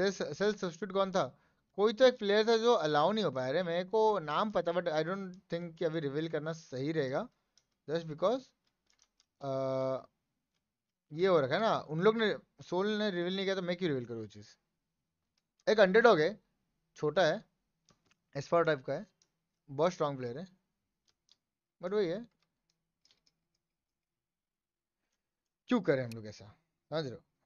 cell substitute कौन था कोई तो एक प्लेयर था जो अलाउ नहीं हो पाया रे मेरे को नाम पता बट आई डोंट थिंक कि अभी रिवील करना सही रहेगा जस्ट बिकॉज ये हो रखा है ना उन लोग ने सोल ने रिवील नहीं किया तो मैं क्यों रिवील करूँ चीज़ एक हो है छोटा है एसफॉर टाइप का है बहुत स्ट्रांग प्लेयर है बट वही है क्यों करें हम लोग ऐसा समझ रहे हो